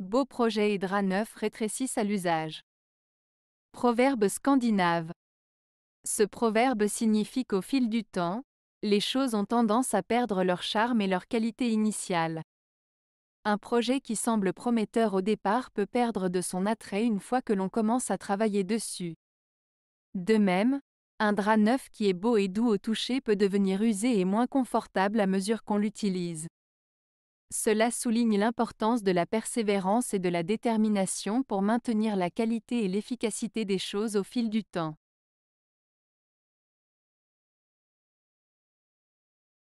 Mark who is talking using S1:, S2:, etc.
S1: Beau projet et drap neuf rétrécissent à l'usage. Proverbe scandinave. Ce proverbe signifie qu'au fil du temps, les choses ont tendance à perdre leur charme et leur qualité initiale. Un projet qui semble prometteur au départ peut perdre de son attrait une fois que l'on commence à travailler dessus. De même, un drap neuf qui est beau et doux au toucher peut devenir usé et moins confortable à mesure qu'on l'utilise. Cela souligne l'importance de la persévérance et de la détermination pour maintenir la qualité et l'efficacité des choses au fil du temps.